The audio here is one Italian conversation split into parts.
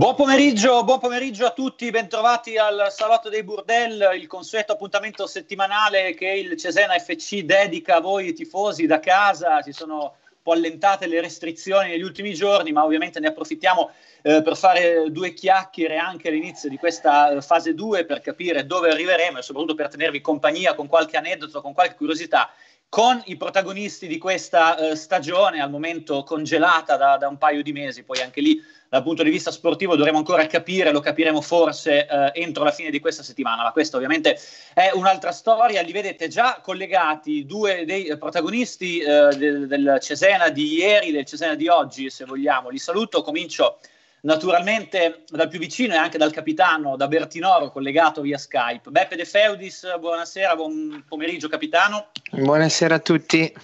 Buon pomeriggio, buon pomeriggio, a tutti, bentrovati al Salotto dei Burdel, il consueto appuntamento settimanale che il Cesena FC dedica a voi tifosi da casa. Si sono un po' allentate le restrizioni negli ultimi giorni, ma ovviamente ne approfittiamo eh, per fare due chiacchiere anche all'inizio di questa fase 2 per capire dove arriveremo e soprattutto per tenervi compagnia con qualche aneddoto, con qualche curiosità con i protagonisti di questa eh, stagione, al momento congelata da, da, un paio di mesi, poi anche lì dal punto di vista sportivo dovremo ancora capire, lo capiremo forse eh, entro la fine di questa settimana, ma questa ovviamente è un'altra storia, li vedete già collegati due dei protagonisti eh, del, del Cesena di ieri, del Cesena di oggi se vogliamo, li saluto, comincio naturalmente dal più vicino e anche dal capitano, da Bertinoro, collegato via Skype. Beppe De Feudis, buonasera, buon pomeriggio capitano. Buonasera a tutti.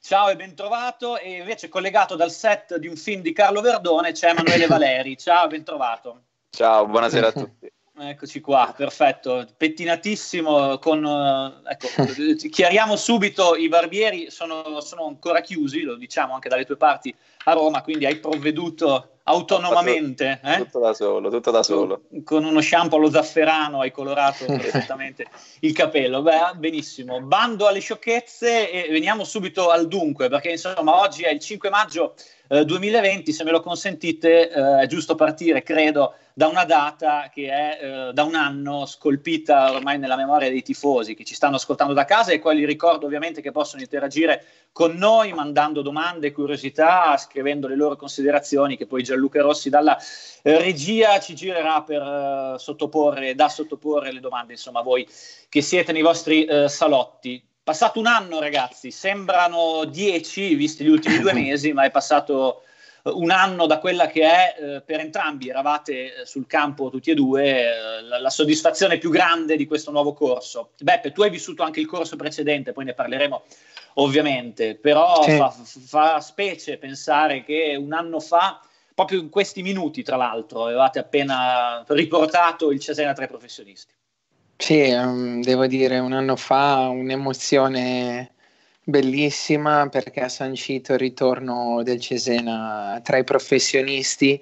Ciao e bentrovato. E invece collegato dal set di un film di Carlo Verdone c'è Emanuele Valeri. Ciao e bentrovato. Ciao, buonasera a tutti. Eccoci qua, perfetto, pettinatissimo. Con, eh, ecco, chiariamo subito, i barbieri sono, sono ancora chiusi, lo diciamo anche dalle tue parti a Roma, quindi hai provveduto autonomamente. Fatto, eh? Tutto da solo, tutto da solo. Con, con uno shampoo allo zafferano hai colorato perfettamente il capello. Beh, ah, benissimo. Bando alle sciocchezze e veniamo subito al dunque, perché insomma oggi è il 5 maggio eh, 2020, se me lo consentite, eh, è giusto partire, credo, da una data che è eh, da un anno scolpita ormai nella memoria dei tifosi che ci stanno ascoltando da casa e quali ricordo ovviamente che possono interagire con noi mandando domande, curiosità, scrivendo le loro considerazioni che poi Gianluca Rossi dalla eh, regia ci girerà per eh, sottoporre, da sottoporre le domande insomma voi che siete nei vostri eh, salotti passato un anno, ragazzi, sembrano dieci, visti gli ultimi due mesi, ma è passato eh, un anno da quella che è eh, per entrambi, eravate eh, sul campo tutti e due, la, la, soddisfazione più grande di questo nuovo corso. Beppe, tu hai vissuto anche il corso precedente, poi ne parleremo ovviamente, però sì. fa, fa, specie pensare che un anno fa, proprio in questi minuti tra l'altro, avevate appena riportato il Cesena tra i professionisti. Sì, ehm, devo dire, un anno fa un'emozione bellissima perché ha sancito il ritorno del Cesena tra i professionisti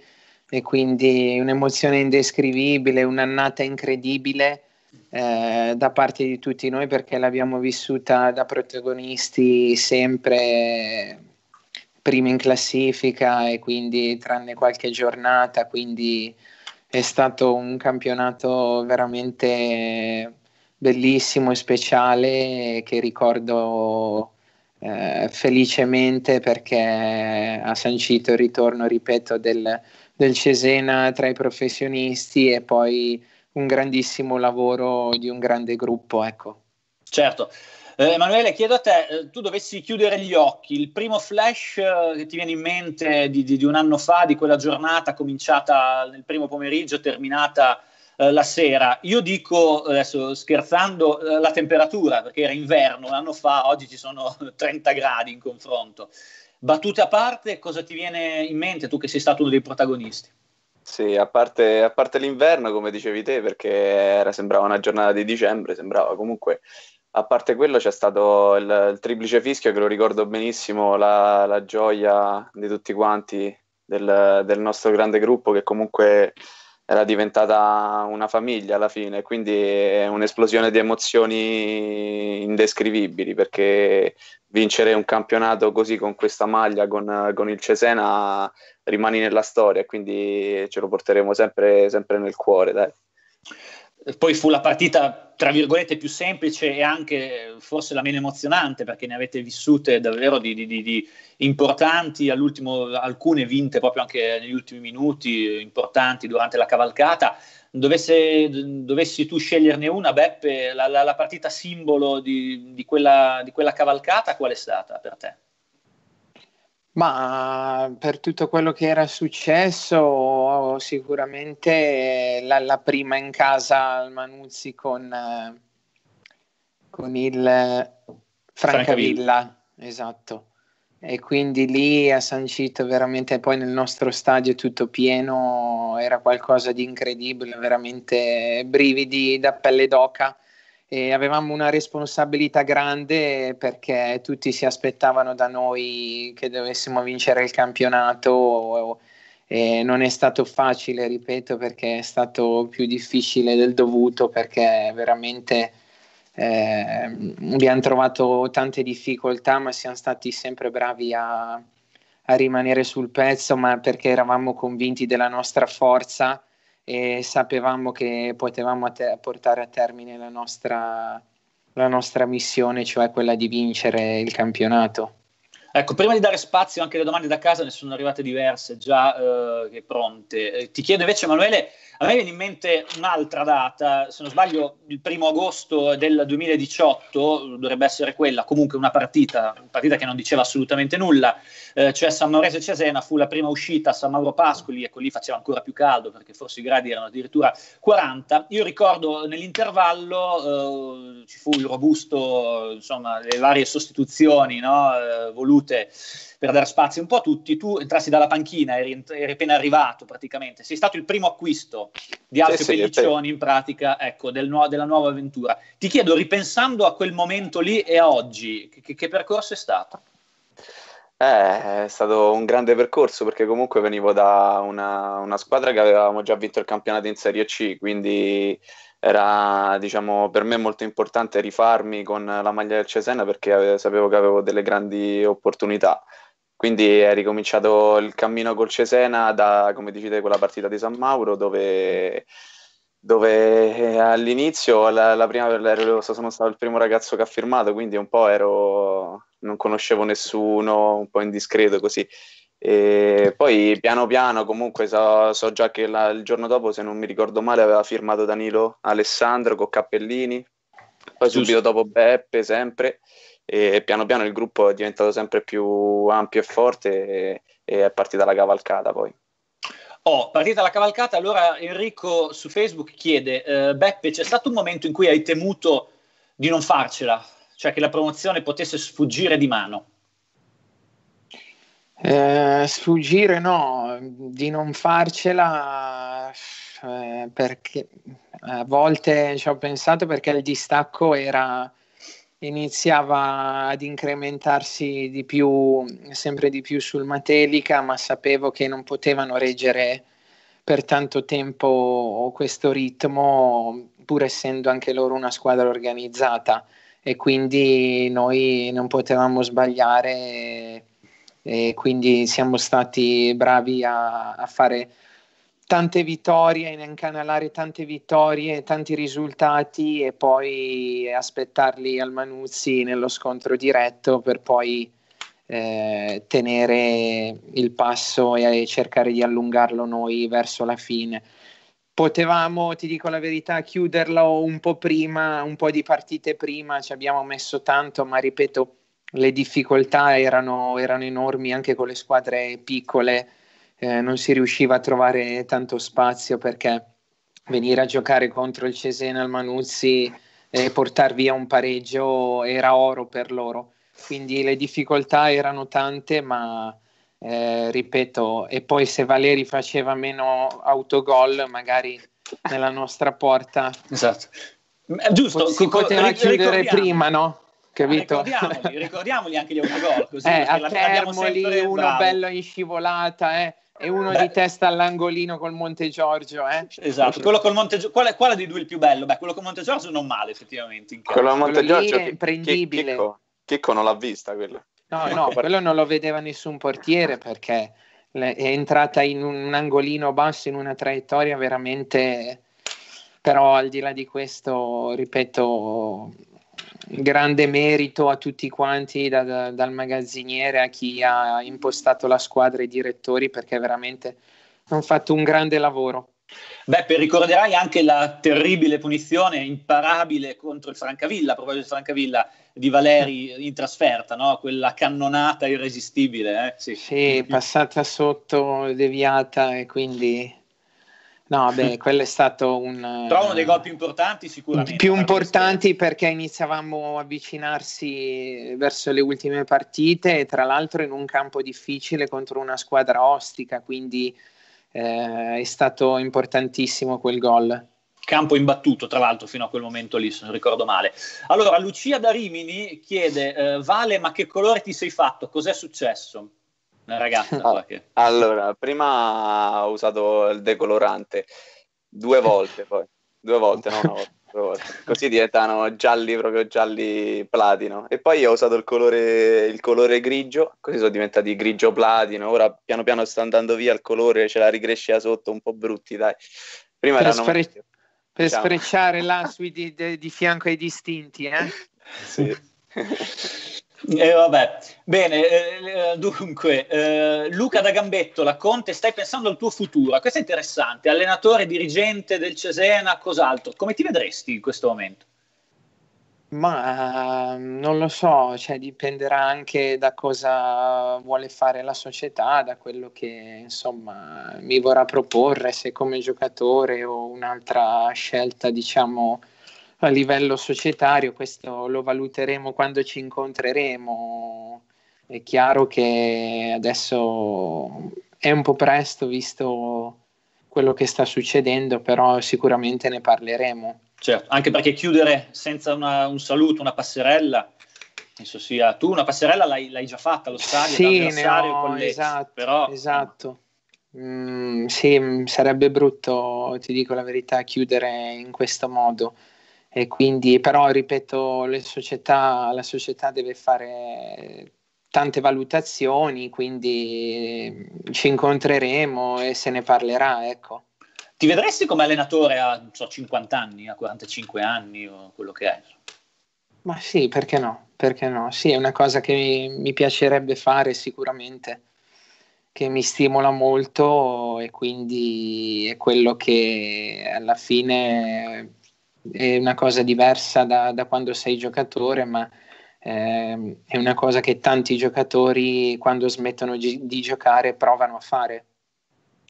e quindi un'emozione indescrivibile, un'annata incredibile eh, da parte di tutti noi perché l'abbiamo vissuta da protagonisti sempre primi in classifica e quindi tranne qualche giornata, quindi è stato un campionato veramente bellissimo e speciale che ricordo eh, felicemente perché ha sancito il ritorno, ripeto, del, del, Cesena tra i professionisti e poi un grandissimo lavoro di un grande gruppo. Ecco. Certo, eh, Emanuele, chiedo a te, eh, tu dovessi chiudere gli occhi, il primo flash eh, che ti viene in mente di, di, di un anno fa, di quella giornata cominciata nel primo pomeriggio, terminata eh, la sera, io dico, adesso scherzando, eh, la temperatura, perché era inverno un anno fa, oggi ci sono 30 gradi in confronto. Battute a parte, cosa ti viene in mente tu che sei stato uno dei protagonisti? Sì, a parte, a parte l'inverno, come dicevi te, perché era, sembrava una giornata di dicembre, sembrava comunque a parte quello c'è stato il, il triplice fischio che lo ricordo benissimo, la, la gioia di tutti quanti del, del, nostro grande gruppo che comunque era diventata una famiglia alla fine, quindi è un'esplosione di emozioni indescrivibili perché vincere un campionato così con questa maglia, con, con il Cesena, rimani nella storia, quindi ce lo porteremo sempre, sempre nel cuore. Dai poi fu la partita, tra virgolette, più semplice e anche forse la meno emozionante, perché ne avete vissute davvero di, di, di importanti, alcune vinte proprio anche negli ultimi minuti, importanti durante la cavalcata. Dovesse, dovessi tu sceglierne una, Beppe, la, la, la partita simbolo di, di, quella, di quella cavalcata, qual è stata per te? Ma per tutto quello che era successo, sicuramente la, la prima in casa al Manuzzi con, con il Francavilla, esatto. E quindi lì a sancito veramente poi nel nostro stadio tutto pieno era qualcosa di incredibile, veramente brividi da pelle d'oca e avevamo una responsabilità grande perché tutti si aspettavano da noi che dovessimo vincere il campionato e non è stato facile, ripeto, perché è stato più difficile del dovuto perché veramente eh, abbiamo trovato tante difficoltà ma siamo stati sempre bravi a, a rimanere sul pezzo, ma perché eravamo convinti della nostra forza e sapevamo che potevamo te- portare a termine la nostra, la nostra missione, cioè quella di vincere il campionato. Ecco, prima di dare spazio anche alle domande da casa, ne sono arrivate diverse già eh, pronte. Eh, ti chiedo invece, Emanuele, a me viene in mente un'altra data, se non sbaglio il primo agosto del 2018, dovrebbe essere quella, comunque una partita, una partita che non diceva assolutamente nulla, eh, cioè San e Cesena fu la prima uscita a San Mauro Pascoli, ecco lì faceva ancora più caldo perché forse i gradi erano addirittura 40. Io ricordo nell'intervallo eh, ci fu il robusto, insomma, le varie sostituzioni no? Eh, volute sedute per dare spazio un po' a tutti, tu entrassi dalla panchina, eri, eri appena arrivato praticamente, sei stato il primo acquisto di Alfio sì, Pelliccioni sì, in pratica ecco, del nu- della nuova avventura. Ti chiedo, ripensando a quel momento lì e a oggi, che, che percorso è stato? Eh, è stato un grande percorso perché comunque venivo da una, una, squadra che avevamo già vinto il campionato in Serie C, quindi era diciamo, per me molto importante rifarmi con la maglia del Cesena perché ave- sapevo che avevo delle grandi opportunità. Quindi è ricominciato il cammino col Cesena da, come dici te, quella partita di San Mauro dove, dove eh, all'inizio la, la prima, sono stato il primo ragazzo che ha firmato, quindi un po' ero, non conoscevo nessuno, un po' indiscreto così. E poi piano piano, comunque, so, so già che la, il giorno dopo, se non mi ricordo male, aveva firmato Danilo Alessandro con Cappellini, poi Giusto. subito dopo Beppe, sempre. E piano piano il gruppo è diventato sempre più ampio e forte, e, e è partita la cavalcata poi. Oh, partita la cavalcata, allora Enrico su Facebook chiede, eh, Beppe, c'è stato un momento in cui hai temuto di non farcela, cioè che la promozione potesse sfuggire di mano? Eh, sfuggire no, di non farcela eh, perché a volte ci ho pensato perché il distacco era iniziava ad incrementarsi di più, sempre di più sul Matelica, ma sapevo che non potevano reggere per tanto tempo questo ritmo, pur essendo anche loro una squadra organizzata e quindi noi non potevamo sbagliare e quindi siamo stati bravi a, a fare tante vittorie, incanalare tante vittorie, tanti risultati e poi aspettarli al Manuzzi nello scontro diretto per poi eh, tenere il passo e cercare di allungarlo noi verso la fine. Potevamo, ti dico la verità, chiuderlo un po' prima, un po' di partite prima, ci abbiamo messo tanto, ma ripeto, le difficoltà erano, erano enormi anche con le squadre piccole, eh, non si riusciva a trovare tanto spazio perché venire a giocare contro il Cesena, il Manuzzi e portare via un pareggio era oro per loro. Quindi le difficoltà erano tante, ma eh, ripeto, e poi se Valeri faceva meno autogol, magari nella nostra porta. Esatto. Giusto, si poteva chiudere prima, no? Ah, capito? Ricordiamoli, ricordiamoli anche gli autogol. Così eh, a Termoli, uno bravo. bello in scivolata, eh e uno Beh. di testa all'angolino col Monte Giorgio. Eh? Esatto, quello col Monte Giorgio. Quale, quale dei due il più bello? Beh, quello col Monte Giorgio non male, effettivamente. quello col Monte Giorgio è imprendibile. Chicco, Chicco non l'ha vista quello. No, no, quello non lo vedeva nessun portiere perché è entrata in un angolino basso, in una traiettoria veramente. Però al di là di questo, ripeto, grande merito a tutti quanti, da, da, dal magazziniere a chi ha impostato la squadra e i direttori, perché veramente hanno fatto un grande lavoro. Beppe, ricorderai anche la terribile punizione imparabile contro il Francavilla, proprio il Francavilla, di Valeri in trasferta, no? quella cannonata irresistibile. Eh? Sì. sì, passata sotto, deviata e quindi No, beh, quello è stato un... Però uno dei gol eh, più importanti sicuramente. Più importanti perché iniziavamo a avvicinarsi verso le ultime partite, e tra l'altro in un campo difficile contro una squadra ostica, quindi eh, è stato importantissimo quel gol campo imbattuto, tra l'altro, fino a quel momento lì, se non ricordo male. Allora, Lucia da Rimini chiede, eh, Vale, ma che colore ti sei fatto? Cos'è successo? Una ragazza. Ah, che... Allora, prima ho usato il decolorante due volte, poi due volte, no, una volta. Così diventano gialli, proprio gialli platino. E poi ho usato il colore, il colore grigio, così sono diventati grigio platino. Ora piano piano sta andando via il colore, c'è la ricrescita sotto, un po' brutti, dai. Prima per, spre- meglio, per diciamo. sprecciare là sui di, di, di, fianco ai distinti, eh? Sì. Eh, vabbè, bene, eh, eh, dunque, eh, Luca da Gambettola, Conte, stai pensando al tuo futuro, ah, questo è interessante, allenatore, dirigente del Cesena, cos'altro, come ti vedresti in questo momento? Ma ehm, non lo so, cioè, dipenderà anche da cosa vuole fare la società, da quello che insomma mi vorrà proporre, se come giocatore o un'altra scelta, diciamo, a livello societario, questo lo valuteremo quando ci incontreremo. È chiaro che adesso è un po' presto visto quello che sta succedendo, però sicuramente ne parleremo. Certo, anche perché chiudere senza una, un saluto, una passerella, penso sia... Tu una passerella l'hai, l'hai già fatta allo stadio, sì, l'avversario no, con le... Esatto, però... esatto. Mm, sì, sarebbe brutto, ti dico la verità, chiudere in questo modo. E quindi, però, ripeto, società, la società deve fare tante valutazioni, quindi mm, ci incontreremo e se ne parlerà, ecco. Ti vedresti come allenatore a so, 50 anni, a 45 anni o quello che è? Ma sì, perché no? Perché no? Sì, è una cosa che mi, mi piacerebbe fare sicuramente, che mi stimola molto e quindi è quello che alla fine è una cosa diversa da, da quando sei giocatore, ma eh, è una cosa che tanti giocatori quando smettono gi- di giocare provano a fare.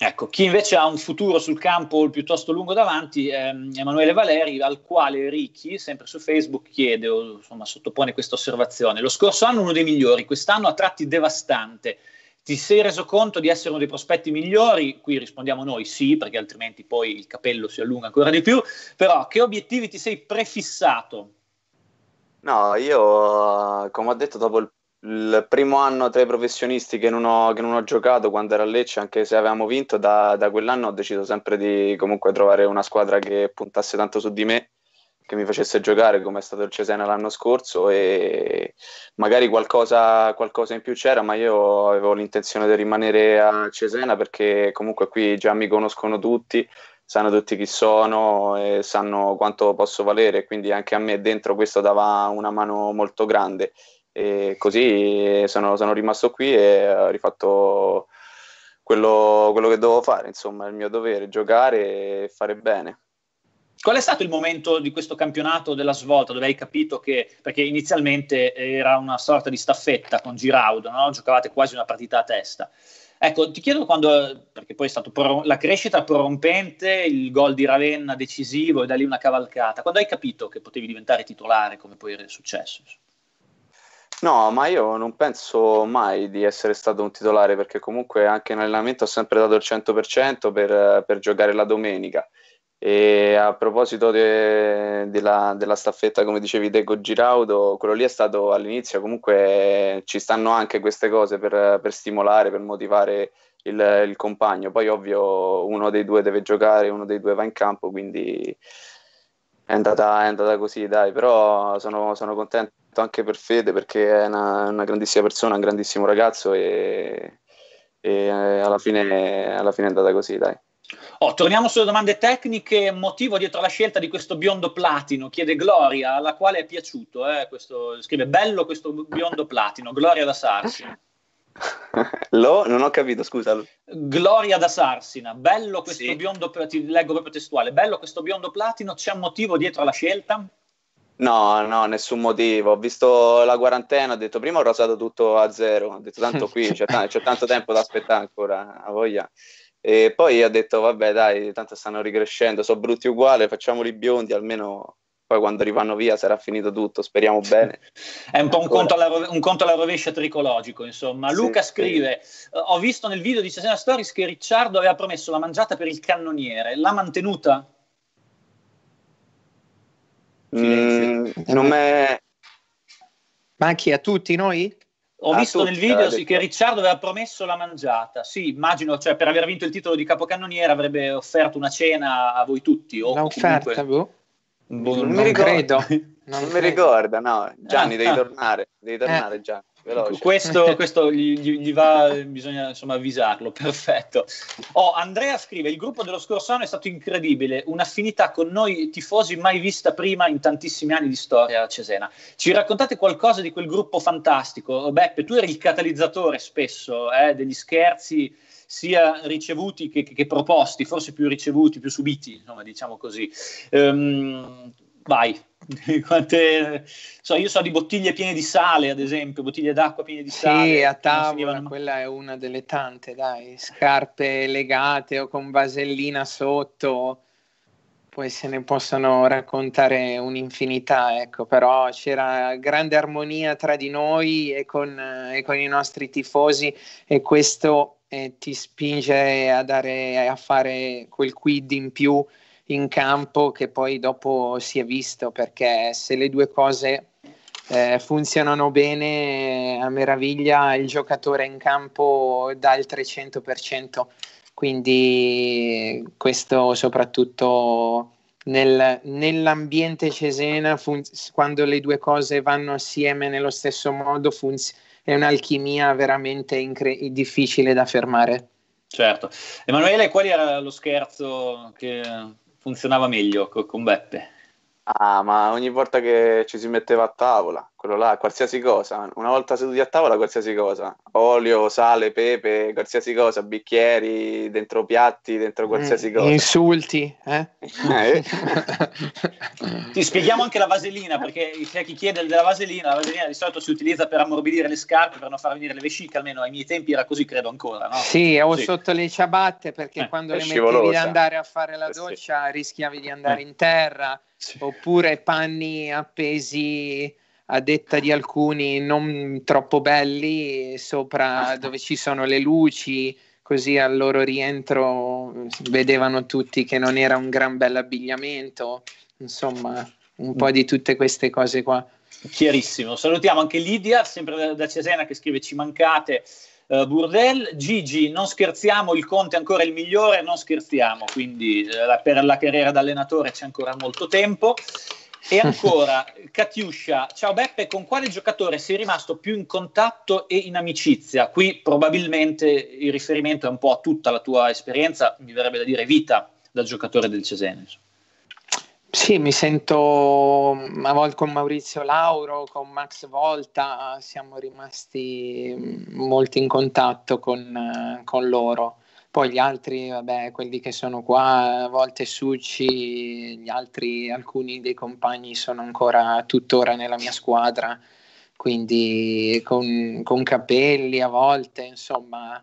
Ecco, chi invece ha un futuro sul campo piuttosto lungo davanti è ehm, Emanuele Valeri, al quale Ricchi, sempre su Facebook, chiede o insomma, sottopone questa osservazione. Lo scorso anno uno dei migliori, quest'anno a tratti devastante ti sei reso conto di essere uno dei prospetti migliori? Qui rispondiamo noi sì, perché altrimenti poi il capello si allunga ancora di più, però che obiettivi ti sei prefissato? No, io come ho detto dopo il, il primo anno tra i professionisti che non, ho, che non ho giocato quando era a Lecce, anche se avevamo vinto, da, da quell'anno ho deciso sempre di comunque trovare una squadra che puntasse tanto su di me che mi facesse giocare come è stato il Cesena l'anno scorso e magari qualcosa, qualcosa, in più c'era, ma io avevo l'intenzione di rimanere a Cesena perché comunque qui già mi conoscono tutti, sanno tutti chi sono e sanno quanto posso valere, quindi anche a me dentro questo dava una mano molto grande. E così sono, sono rimasto qui e ho rifatto quello, quello che dovevo fare, insomma, il mio dovere, giocare e fare bene. Qual è stato il momento di questo campionato della svolta dove hai capito che, perché inizialmente era una sorta di staffetta con Giraudo, no? giocavate quasi una partita a testa. Ecco, ti chiedo quando, perché poi è stata pro- la crescita prorompente, il gol di Ravenna decisivo e da lì una cavalcata, quando hai capito che potevi diventare titolare come poi era successo? No, ma io non penso mai di essere stato un titolare perché comunque anche in allenamento ho sempre dato il 100% per, per giocare la domenica. E a proposito de, de la, della staffetta, come dicevi, Deco Giraudo, quello lì è stato all'inizio, comunque ci stanno anche queste cose per, per stimolare, per motivare il, il, compagno. Poi ovvio uno dei due deve giocare, uno dei due va in campo, quindi è andata, è andata così, dai, però sono, sono, contento anche per Fede perché è una, una grandissima persona, un grandissimo ragazzo e, e eh, alla, fine, alla fine è andata così, dai. Oh, torniamo sulle domande tecniche. Motivo dietro la scelta di questo biondo platino, chiede Gloria, alla quale è piaciuto. Eh, questo, scrive bello questo biondo platino, Gloria da Sarsina. Lo? Non ho capito, scusa. Gloria da Sarsina, bello questo sì. biondo, ti leggo proprio testuale, bello questo biondo platino, c'è un motivo dietro la scelta? No, no, nessun motivo. Ho visto la quarantena, ho detto prima ho rosato tutto a zero, ho detto tanto qui, c'è, t- c'è tanto tempo da aspettare ancora, a voglia. E poi ho detto, vabbè dai, tanto stanno ricrescendo, sono brutti uguali, facciamoli biondi, almeno poi quando arrivano via sarà finito tutto, speriamo bene. È un po' un conto, alla, un conto, alla, rovescia tricologico, insomma. Sì, Luca scrive, sì. ho visto nel video di Cesena Stories che Ricciardo aveva promesso la mangiata per il cannoniere, l'ha mantenuta? Mm, non me... Ma anche A tutti noi? Ho ah, visto nel video sì, che Ricciardo aveva promesso la mangiata. Sì, immagino, cioè, per aver vinto il titolo di capocannoniere avrebbe offerto una cena a voi tutti. O L'offerta, comunque... boh. Boh, non, non, mi ricordo. Non, non mi ricordo, no. Gianni, ah, devi ah. tornare. Devi tornare, eh. Gianni veloce. Ecco, questo, questo gli, gli, va, bisogna insomma avvisarlo, perfetto. Oh, Andrea scrive, il gruppo dello scorso anno è stato incredibile, un'affinità con noi tifosi mai vista prima in tantissimi anni di storia a Cesena. Ci raccontate qualcosa di quel gruppo fantastico? Oh, Beppe, tu eri il catalizzatore spesso eh, degli scherzi sia ricevuti che, che, proposti, forse più ricevuti, più subiti, insomma, diciamo così. Um, vai. Quante, so, io so di bottiglie piene di sale, ad esempio, bottiglie d'acqua piene di sale. Sì, a tavola, quella è una delle tante, dai, scarpe legate o con vasellina sotto. Poi se ne possono raccontare un'infinità, ecco, però c'era grande armonia tra di noi e con, e con i nostri tifosi e questo eh, ti spinge a, dare, a fare quel quid in più in campo che poi dopo si è visto perché se le due cose eh, funzionano bene eh, a meraviglia il giocatore in campo dà il 300% quindi questo soprattutto nel, nell'ambiente Cesena fun- quando le due cose vanno assieme nello stesso modo funz- è un'alchimia veramente incre- difficile da fermare certo Emanuele qual era lo scherzo che funzionava meglio co- con Beppe. Ah, ma ogni volta che ci si metteva a tavola, quello là, qualsiasi cosa, una volta seduti a tavola qualsiasi cosa, olio, sale, pepe, qualsiasi cosa, bicchieri, dentro piatti, dentro mm, qualsiasi mm, cosa. Insulti, eh? eh. Ti spieghiamo anche la vaselina, perché c'è chi chiede della vaselina, la vaselina di solito si utilizza per ammorbidire le scarpe, per non far venire le vesciche, almeno ai miei tempi era così, credo ancora, no? Sì, o sì. sotto le ciabatte, perché eh, quando le scivolosa. mettevi ad andare a fare la eh, doccia sì. rischiavi di eh. andare in terra, sì. oppure panni appesi a detta di alcuni non troppo belli, sopra dove ci sono le luci, così al loro rientro vedevano tutti che non era un gran bell'abbigliamento, insomma, un po' di tutte queste cose qua. Chiarissimo. Salutiamo anche Lidia, sempre da Cesena, che scrive ci mancate. Uh, Burdel, Gigi, non scherziamo, il Conte è ancora il migliore, non scherziamo, quindi eh, per la carriera d'allenatore c'è ancora molto tempo. E ancora, Katiuscia, ciao Beppe, con quale giocatore sei rimasto più in contatto e in amicizia? Qui probabilmente il riferimento è un po' a tutta la tua esperienza, mi verrebbe da dire vita, da giocatore del Cesene. Sì, mi sento a volte con Maurizio Lauro, con Max Volta, siamo rimasti molto in contatto con, con loro. Poi gli altri, vabbè, quelli che sono qua, a volte succi, gli altri, alcuni dei compagni sono ancora tuttora nella mia squadra, quindi con, con capelli a volte, insomma,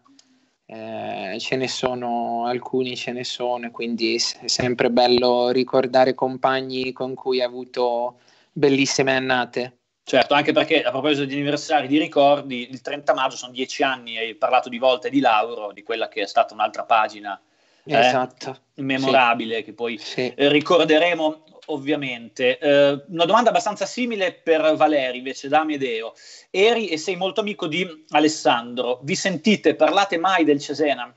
eh, ce ne sono alcuni, ce ne sono, quindi è sempre bello ricordare compagni con cui hai avuto bellissime annate. Certo, anche perché a proposito di anniversari di ricordi, il 30 maggio sono dieci anni, e hai parlato di volte di Lauro, di quella che è stata un'altra pagina eh, esatto. eh, memorabile sì. che poi sì. Eh, ricorderemo ovviamente. Eh, una domanda abbastanza simile per Valeri invece da Amedeo. Eri e sei molto amico di Alessandro, vi sentite, parlate mai del Cesena?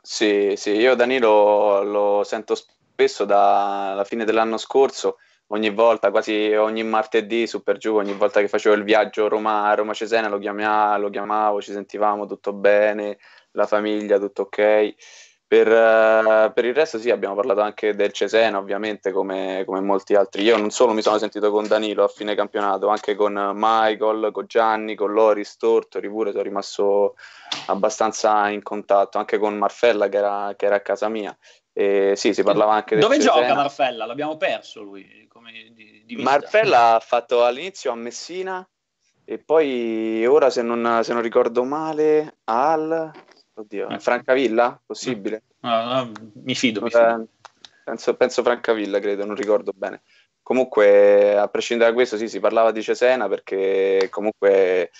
Sì, sì, io Danilo lo sento spesso dalla fine dell'anno scorso ogni volta, quasi ogni martedì su per giù, ogni volta che facevo il viaggio Roma, Roma Cesena lo, chiamavo, lo chiamavo, ci sentivamo tutto bene, la famiglia tutto ok. Per, uh, per, il resto sì, abbiamo parlato anche del Cesena ovviamente come, come, molti altri. Io non solo mi sono sentito con Danilo a fine campionato, anche con Michael, con Gianni, con Loris, Tortori pure, sono rimasto abbastanza in contatto, anche con Marfella che era, che era a casa mia. Eh, sì, si parlava anche del Dove Cesena. gioca Marfella? L'abbiamo perso lui. Di, di Marfella ha fatto all'inizio a Messina e poi ora, se non, se non ricordo male, al... Oddio, eh. Francavilla? Possibile? No, no, mi fido. Mi eh, fido. Penso, penso, Francavilla, credo, non ricordo bene. Comunque, a prescindere da questo, sì, si parlava di Cesena perché comunque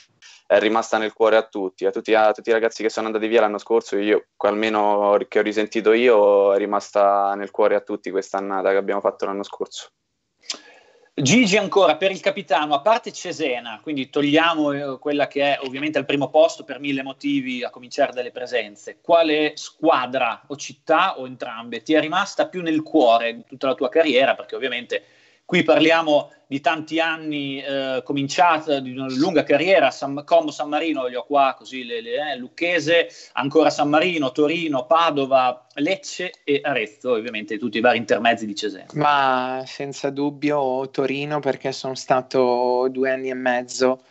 è rimasta nel cuore a tutti, a tutti, a tutti i ragazzi che sono andati via l'anno scorso, io, almeno che ho risentito io, è rimasta nel cuore a tutti questa annata che abbiamo fatto l'anno scorso. Gigi ancora per il capitano, a parte Cesena, quindi togliamo eh, quella che è ovviamente al primo posto per mille motivi, a cominciare dalle presenze. Quale squadra o città o entrambe ti è rimasta più nel cuore in tutta la tua carriera? Perché ovviamente Qui parliamo di tanti anni eh, cominciata, di una lunga carriera, San, Como San Marino, li ho qua così, le, le, eh, Lucchese, ancora San Marino, Torino, Padova, Lecce e Arezzo, ovviamente tutti i vari intermezzi di Cesena. Ma senza dubbio Torino perché sono stato due anni e mezzo,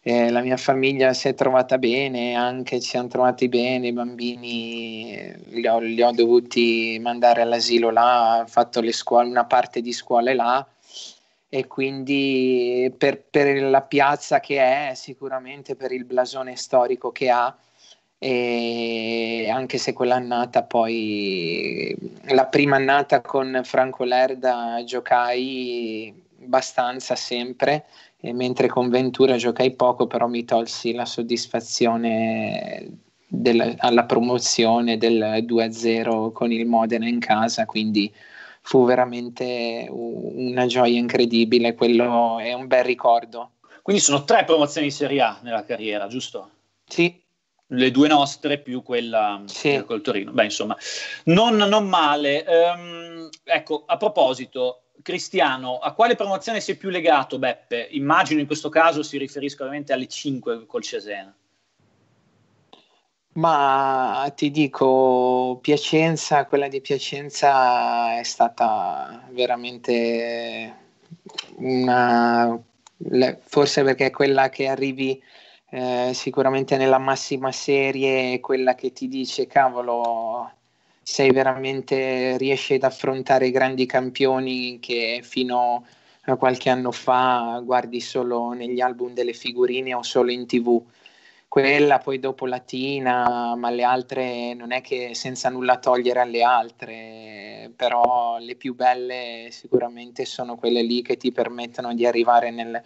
eh, la mia famiglia si è trovata bene, anche ci siamo trovati bene, i bambini eh, li ho, li ho dovuti mandare all'asilo là, ho fatto scuole, una parte di scuole là e quindi per, per, la piazza che è, sicuramente per il blasone storico che ha, e anche se quell'annata poi, la prima annata con Franco Lerda giocai abbastanza sempre, mentre con Ventura giocai poco, però mi tolsi la soddisfazione della, alla promozione del 2-0 con il Modena in casa, quindi fu veramente una gioia incredibile, quello è un bel ricordo. Quindi sono tre promozioni di Serie A nella carriera, giusto? Sì. Le due nostre più quella sì. col Torino. Beh, insomma, non, non male. Um, ecco, a proposito, Cristiano, a quale promozione sei più legato, Beppe? Immagino in questo caso si riferisca ovviamente alle 5 col Cesena. Ma ti dico, Piacenza, quella di Piacenza è stata veramente una, forse perché è quella che arrivi eh, sicuramente nella massima serie, quella che ti dice, cavolo, sei veramente, riesci ad affrontare i grandi campioni che fino a qualche anno fa guardi solo negli album delle figurine o solo in tv quella, poi dopo Latina, ma le altre non è che senza nulla togliere alle altre, però le più belle sicuramente sono quelle lì che ti permettono di arrivare nel,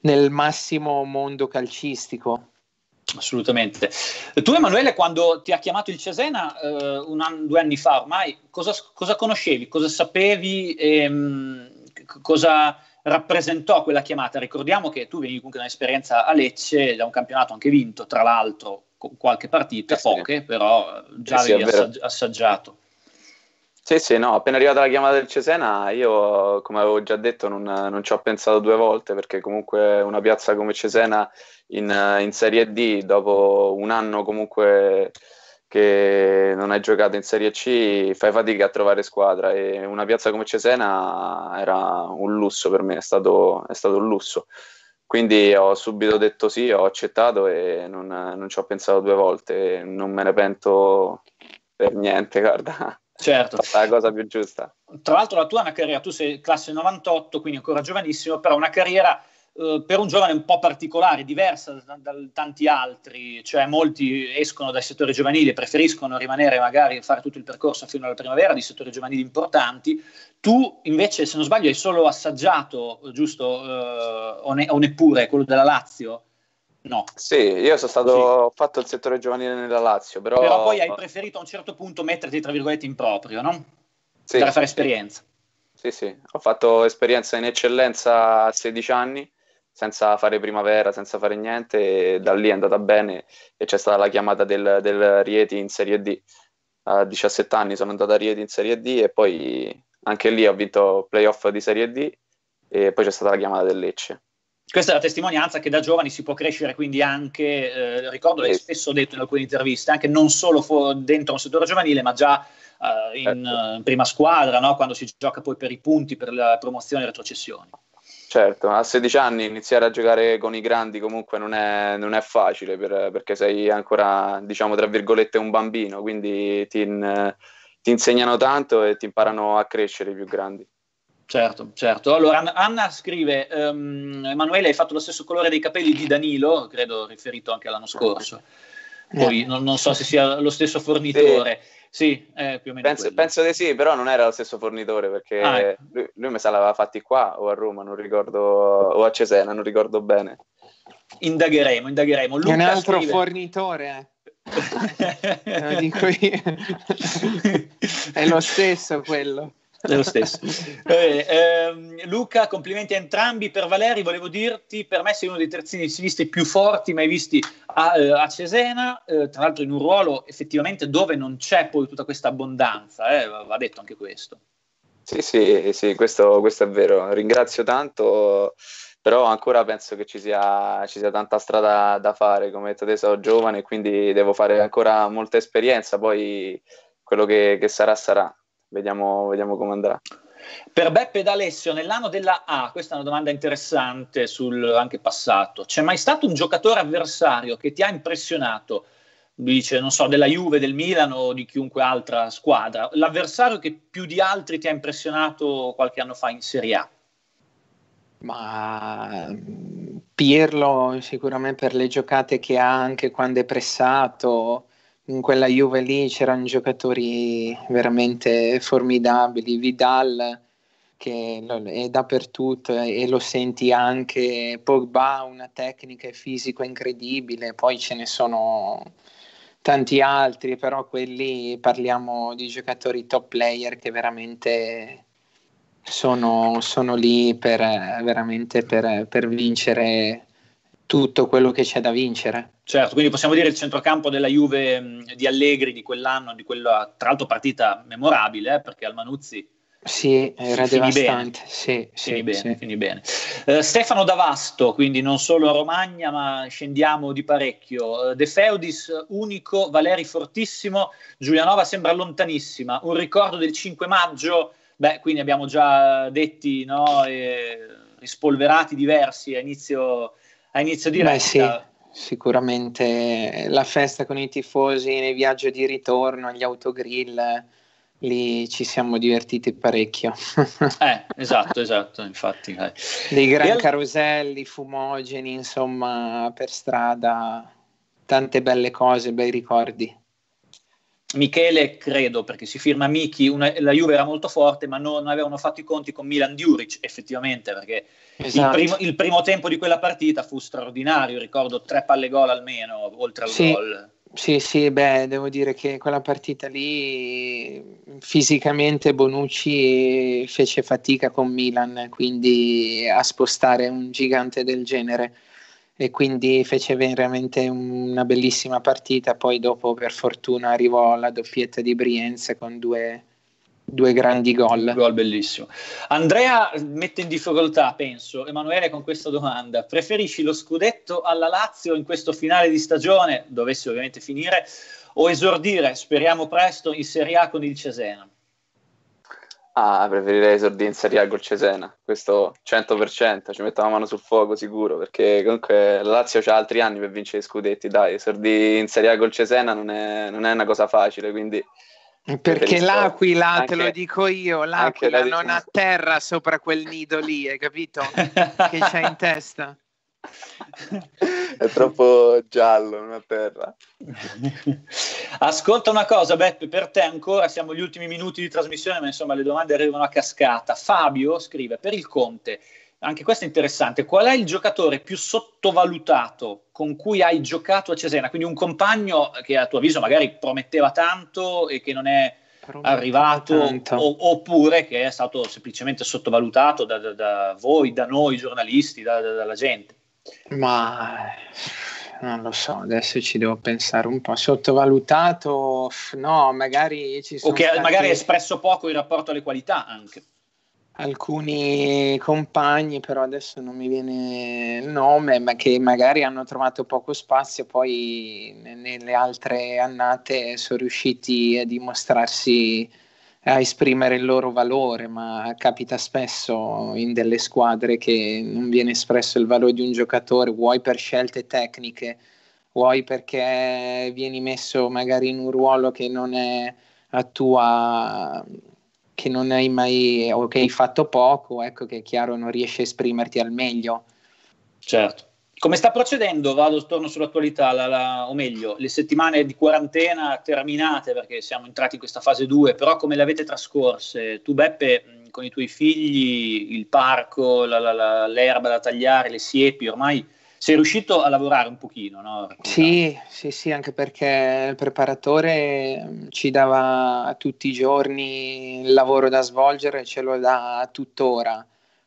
nel massimo mondo calcistico. Assolutamente. Tu Emanuele, quando ti ha chiamato il Cesena eh, anno, due anni fa ormai, cosa, cosa conoscevi, cosa sapevi, ehm, cosa rappresentò quella chiamata. Ricordiamo che tu vieni comunque da un'esperienza a Lecce, da un campionato anche vinto, tra l'altro, con qualche partita, sì. poche, però eh, già sì, avevi assaggi- assaggiato. Sì, sì, no, appena arrivata la chiamata del Cesena, io, come avevo già detto, non, non ci ho pensato due volte, perché comunque una piazza come Cesena in, in Serie D, dopo un anno comunque che non hai giocato in Serie C, fai fatica a trovare squadra e una piazza come Cesena era un lusso per me, è stato, è stato un lusso. Quindi ho subito detto sì, ho accettato e non, non ci ho pensato due volte, non me ne pento per niente, guarda. Certo. È la cosa più giusta. Tra l'altro la tua è una carriera, tu sei classe 98, quindi ancora giovanissimo, però una carriera eh, per un giovane un po' particolare, diversa da, da, tanti altri, cioè molti escono dai settori giovanili, preferiscono rimanere magari fare tutto il percorso fino alla primavera di settori giovanili importanti. Tu invece, se non sbaglio, hai solo assaggiato, giusto, eh, o, ne, o neppure quello della Lazio? No. Sì, io sono stato, ho sì. fatto il settore giovanile nella Lazio, però... però... poi hai preferito a un certo punto metterti, tra virgolette, in proprio, no? Sì. Per fare esperienza. Sì, sì, ho fatto esperienza in eccellenza a 16 anni senza fare primavera, senza fare niente, e da lì è andata bene e c'è stata la chiamata del, del Rieti in Serie D. A 17 anni sono andato a Rieti in Serie D e poi anche lì ho vinto playoff di Serie D e poi c'è stata la chiamata del Lecce. Questa è la testimonianza che da giovani si può crescere, quindi anche, eh, ricordo l'hai spesso detto in alcune interviste, anche non solo fu- dentro un settore giovanile, ma già eh, in certo. eh, prima squadra, no? quando si gioca poi per i punti, per la promozione e retrocessione. Certo, a 16 anni iniziare a giocare con i grandi comunque non è, non è facile per, perché sei ancora, diciamo, tra virgolette un bambino, quindi ti, in, ti insegnano tanto e ti imparano a crescere i più grandi. Certo, certo. Allora, Anna scrive, um, Emanuele hai fatto lo stesso colore dei capelli di Danilo, credo riferito anche all'anno scorso. Eh. Poi non, non so se sia lo stesso fornitore. Sì. Sì, eh, più o meno. Penso, penso, di sì, però non era lo stesso fornitore perché ah, ecco. lui, lui mi sa l'aveva fatti qua o a Roma, non ricordo, o a Cesena, non ricordo bene. Indagheremo, indagheremo. Luca un altro scrive... fornitore. Eh. Lo dico io. È lo stesso quello è lo stesso. Vabbè, ehm, Luca, complimenti a entrambi. Per Valeri, volevo dirti, per me sei uno dei terzini sinistri più forti mai visti a, eh, a Cesena, eh, tra l'altro in un ruolo effettivamente dove non c'è poi tutta questa abbondanza, eh, va detto anche questo. Sì, sì, sì questo, questo è vero. Ringrazio tanto però ancora penso che ci sia, ci sia tanta strada da fare, come detto te sono giovane quindi devo fare ancora molta esperienza, poi quello che, che sarà sarà vediamo, vediamo come andrà. Per Beppe D'Alessio, nell'anno della A, questa è una domanda interessante sul anche passato, c'è mai stato un giocatore avversario che ti ha impressionato? Dice, non so, della Juve, del Milano o di chiunque altra squadra. L'avversario che più di altri ti ha impressionato qualche anno fa in Serie A? Ma Pirlo sicuramente per le giocate che ha anche quando è pressato, in quella Juve lì c'erano giocatori veramente formidabili, Vidal che è dappertutto e lo senti anche, Pogba una tecnica e fisico incredibile, poi ce ne sono tanti altri, però quelli parliamo di giocatori top player che veramente sono, sono lì per, veramente per, per vincere tutto quello che c'è da vincere. Certo, quindi possiamo dire il centrocampo della Juve mm, di Allegri di quell'anno, di quella tra l'altro partita memorabile, eh, perché Almanuzzi sì, era finì devastante. Bene. Sì, finì sì, bene, sì. Finì bene. Eh, Stefano Davasto, quindi non solo a Romagna, ma scendiamo di parecchio. Uh, De Feudis, unico, Valeri fortissimo, Giulianova sembra lontanissima. Un ricordo del 5 maggio, beh, quindi abbiamo già detti, no? E rispolverati diversi a inizio a inizio diretta. Beh, sì, sicuramente la festa con i tifosi nel viaggio di ritorno, gli autogrill, lì ci siamo divertiti parecchio. eh, esatto, esatto, infatti. Eh. Dei gran al... caroselli, fumogeni, insomma, per strada, tante belle cose, bei ricordi. Michele, credo, perché si firma Michi, la Juve era molto forte, ma non, non avevano fatto i conti con Milan Djuric, effettivamente, perché esatto. il, primo, il, primo, tempo di quella partita fu straordinario, ricordo tre palle gol almeno, oltre al sì. gol. Sì, sì, beh, devo dire che quella partita lì fisicamente Bonucci fece fatica con Milan, quindi a spostare un gigante del genere e quindi fece veramente una bellissima partita. Poi dopo per fortuna arrivò alla doppietta di Brienz con due, due grandi gol. Gol bellissimo. Andrea mette in difficoltà, penso, Emanuele con questa domanda. Preferisci lo scudetto alla Lazio in questo finale di stagione, dovesse ovviamente finire, o esordire, speriamo presto, in Serie A con il Cesena? Ah, preferirei esordire in Serie A col Cesena, questo 100%, ci metto la mano sul fuoco sicuro, perché comunque la Lazio ha altri anni per vincere i scudetti, dai, esordire in Serie A col Cesena non è, non è una cosa facile, quindi... Perché l'Aquila, anche, te lo dico io, l'Aquila non atterra sopra quel nido lì, hai capito? che c'è in testa. È troppo giallo, una terra. Ascolta una cosa, Beppe, per te ancora siamo agli ultimi minuti di trasmissione, ma insomma le domande arrivano a cascata. Fabio scrive, per il Conte, anche questo è interessante, qual è il giocatore più sottovalutato con cui hai giocato a Cesena? Quindi un compagno che a tuo avviso magari prometteva tanto e che non è arrivato o, oppure che è stato semplicemente sottovalutato da, da, da voi, da noi giornalisti, da, dalla gente. Ma non lo so, adesso ci devo pensare un po'. Sottovalutato, no, magari ci sono. O che magari ha espresso poco in rapporto alle qualità anche. Alcuni compagni, però adesso non mi viene il nome, ma che magari hanno trovato poco spazio, poi nelle altre annate sono riusciti a dimostrarsi a esprimere il loro valore, ma capita spesso in delle squadre che non viene espresso il valore di un giocatore, vuoi per scelte tecniche, vuoi perché vieni messo magari in un ruolo che non è a tua che non hai mai o che hai fatto poco, ecco che è chiaro non riesci a esprimerti al meglio. Certo. Come sta procedendo, vado, torno sull'attualità, la, la, o meglio, le settimane di quarantena terminate perché siamo entrati in questa fase 2, però come le avete trascorse? Tu Beppe, con i tuoi figli, il parco, la, la, l'erba da tagliare, le siepi, ormai sei riuscito a lavorare un pochino, no? Racconta. Sì, sì, sì, anche perché il preparatore ci dava tutti i giorni il lavoro da svolgere e ce lo dà tuttora.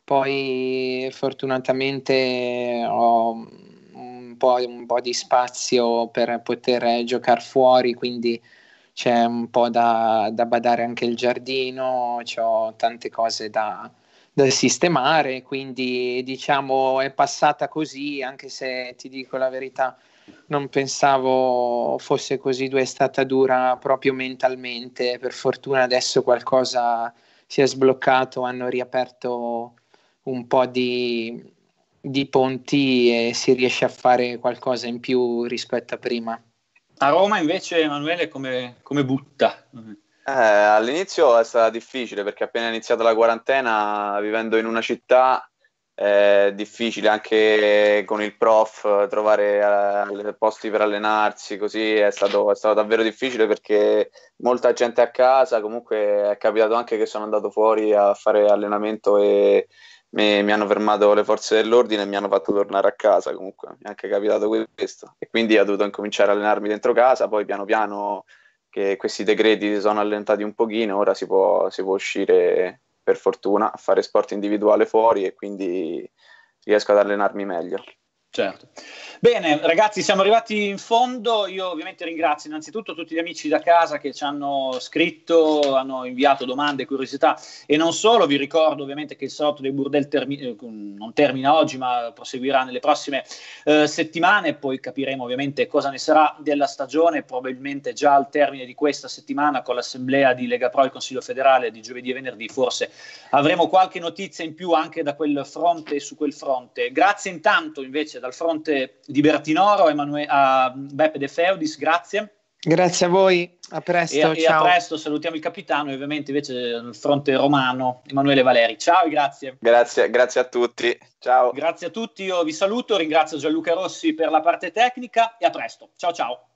Poi fortunatamente ho un po', un po di spazio per poter giocare fuori, quindi c'è un po' da, da badare anche il giardino, ho tante cose da, da sistemare, quindi diciamo è passata così, anche se ti dico la verità, non pensavo fosse così due, è stata dura proprio mentalmente, per fortuna adesso qualcosa si è sbloccato, hanno riaperto un po' di, di ponti e si riesce a fare qualcosa in più rispetto a prima. A Roma invece Emanuele come, come butta? Eh, all'inizio è stata difficile perché appena iniziata la quarantena, vivendo in una città, è difficile anche con il prof trovare eh, posti per allenarsi, così è stato, è stato, davvero difficile perché molta gente a casa, comunque è capitato anche che sono andato fuori a fare allenamento e mi, mi, hanno fermato le forze dell'ordine e mi hanno fatto tornare a casa comunque, mi è anche capitato questo. E quindi ho dovuto incominciare a allenarmi dentro casa, poi piano piano che questi decreti si sono allentati un pochino, ora si può, si può uscire per fortuna a fare sport individuale fuori e quindi riesco ad allenarmi meglio. Certo. Bene, ragazzi, siamo arrivati in fondo. Io ovviamente ringrazio innanzitutto tutti gli amici da casa che ci hanno scritto, hanno inviato domande, curiosità e non solo. Vi ricordo ovviamente che il salotto dei Burdel termi- eh, non termina oggi, ma proseguirà nelle prossime eh, settimane. Poi capiremo ovviamente cosa ne sarà della stagione, probabilmente già al termine di questa settimana con l'assemblea di Lega Pro e il Consiglio federale di giovedì e venerdì. Forse avremo qualche notizia in più anche da quel fronte e su quel fronte. Grazie intanto invece invece dal fronte di Bertinoro Emanue- a Beppe De Feudis, grazie. Grazie a voi, a presto. E, e a presto, salutiamo il capitano e ovviamente invece dal fronte romano Emanuele Valeri. Ciao e grazie. Grazie, grazie a tutti. Ciao. Grazie a tutti, io vi saluto, ringrazio Gianluca Rossi per la parte tecnica e a presto. Ciao ciao.